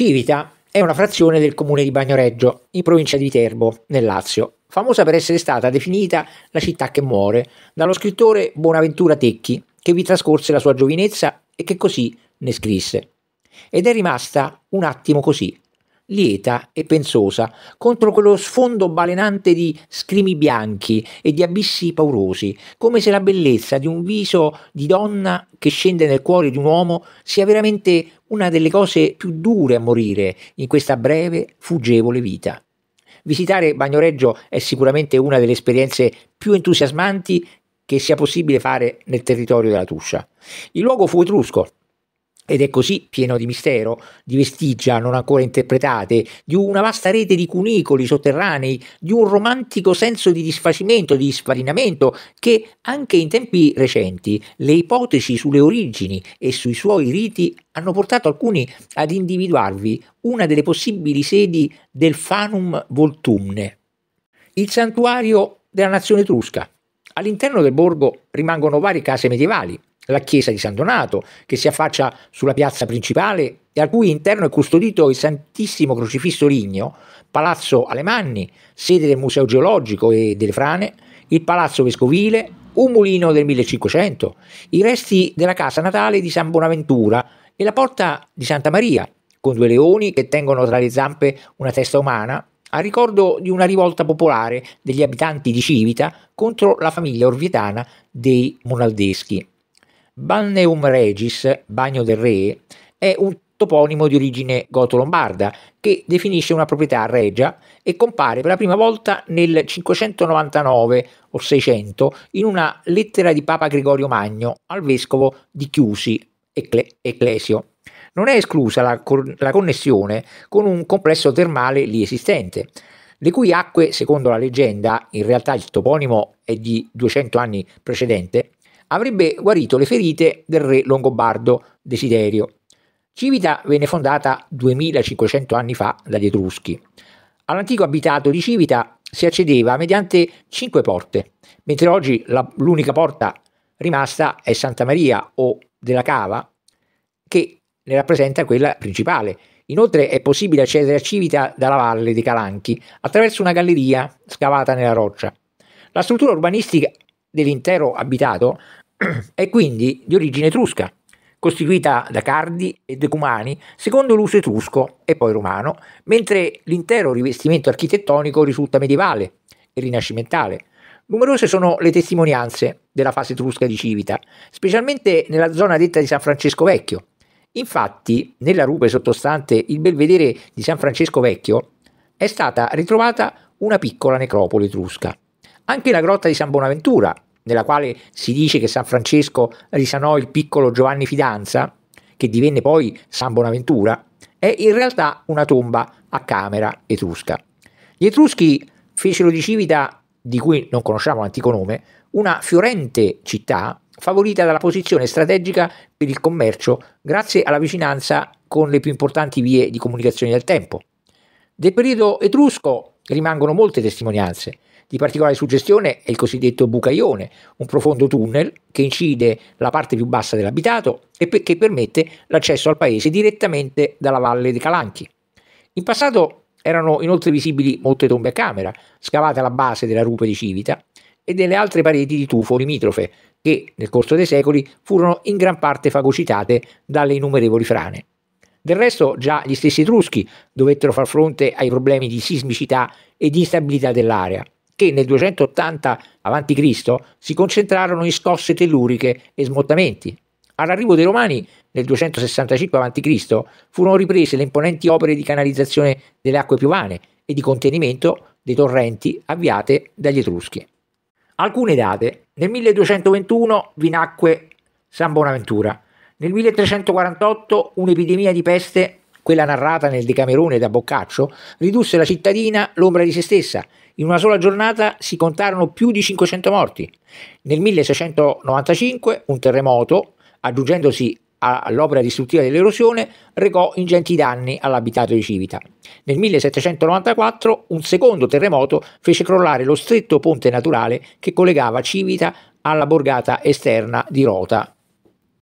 Civita è una frazione del comune di Bagnoreggio, in provincia di Viterbo, nel Lazio, famosa per essere stata definita la città che muore dallo scrittore Bonaventura Tecchi, che vi trascorse la sua giovinezza e che così ne scrisse. Ed è rimasta un attimo così, lieta e pensosa, contro quello sfondo balenante di scrimi bianchi e di abissi paurosi, come se la bellezza di un viso di donna che scende nel cuore di un uomo sia veramente una delle cose più dure a morire in questa breve, fuggevole vita. Visitare Bagnoreggio è sicuramente una delle esperienze più entusiasmanti che sia possibile fare nel territorio della Tuscia. Il luogo fu etrusco, ed è così pieno di mistero, di vestigia non ancora interpretate, di una vasta rete di cunicoli sotterranei, di un romantico senso di disfacimento, di sfarinamento, che anche in tempi recenti le ipotesi sulle origini e sui suoi riti hanno portato alcuni ad individuarvi una delle possibili sedi del Fanum Voltumne, il santuario della nazione etrusca. All'interno del borgo rimangono varie case medievali, la chiesa di San Donato, che si affaccia sulla piazza principale e al cui interno è custodito il Santissimo Crocifisso Ligneo, Palazzo Alemanni, sede del Museo Geologico e delle Frane, il Palazzo Vescovile, un mulino del 1500, i resti della casa natale di San Bonaventura e la porta di Santa Maria, con due leoni che tengono tra le zampe una testa umana, a ricordo di una rivolta popolare degli abitanti di Civita contro la famiglia orvietana dei Monaldeschi. Balneum Regis, bagno del re, è un toponimo di origine goto-lombarda che definisce una proprietà regia e compare per la prima volta nel 599 o 600 in una lettera di Papa Gregorio Magno al vescovo di Chiusi, Ecle- Ecclesio. Non è esclusa la, con- la connessione con un complesso termale lì esistente, le cui acque, secondo la leggenda, in realtà il toponimo è di 200 anni precedente, avrebbe guarito le ferite del re longobardo Desiderio. Civita venne fondata 2500 anni fa dagli Etruschi. All'antico abitato di Civita si accedeva mediante cinque porte, mentre oggi la, l'unica porta rimasta è Santa Maria o della Cava, che ne rappresenta quella principale. Inoltre è possibile accedere a Civita dalla valle dei Calanchi attraverso una galleria scavata nella roccia. La struttura urbanistica dell'intero abitato è quindi di origine etrusca, costituita da cardi e decumani secondo l'uso etrusco e poi romano, mentre l'intero rivestimento architettonico risulta medievale e rinascimentale. Numerose sono le testimonianze della fase etrusca di Civita, specialmente nella zona detta di San Francesco Vecchio. Infatti, nella rupe sottostante il belvedere di San Francesco Vecchio è stata ritrovata una piccola necropoli etrusca. Anche la grotta di San Bonaventura nella quale si dice che San Francesco risanò il piccolo Giovanni Fidanza, che divenne poi San Bonaventura, è in realtà una tomba a camera etrusca. Gli Etruschi fecero di Civita, di cui non conosciamo l'antico nome, una fiorente città favorita dalla posizione strategica per il commercio grazie alla vicinanza con le più importanti vie di comunicazione del tempo. Del periodo etrusco Rimangono molte testimonianze. Di particolare suggestione è il cosiddetto bucaione, un profondo tunnel che incide la parte più bassa dell'abitato e che permette l'accesso al paese direttamente dalla valle dei Calanchi. In passato erano inoltre visibili molte tombe a camera, scavate alla base della rupe di Civita, e delle altre pareti di tufo limitrofe, che nel corso dei secoli furono in gran parte fagocitate dalle innumerevoli frane. Del resto già gli stessi etruschi dovettero far fronte ai problemi di sismicità e di instabilità dell'area, che nel 280 a.C. si concentrarono in scosse telluriche e smottamenti. All'arrivo dei Romani, nel 265 a.C., furono riprese le imponenti opere di canalizzazione delle acque piovane e di contenimento dei torrenti avviate dagli Etruschi. Alcune date. Nel 1221 vi nacque San Bonaventura, nel 1348 un'epidemia di peste, quella narrata nel Decamerone da Boccaccio, ridusse la cittadina l'ombra di se stessa. In una sola giornata si contarono più di 500 morti. Nel 1695 un terremoto, aggiungendosi all'opera distruttiva dell'erosione, recò ingenti danni all'abitato di Civita. Nel 1794 un secondo terremoto fece crollare lo stretto ponte naturale che collegava Civita alla borgata esterna di Rota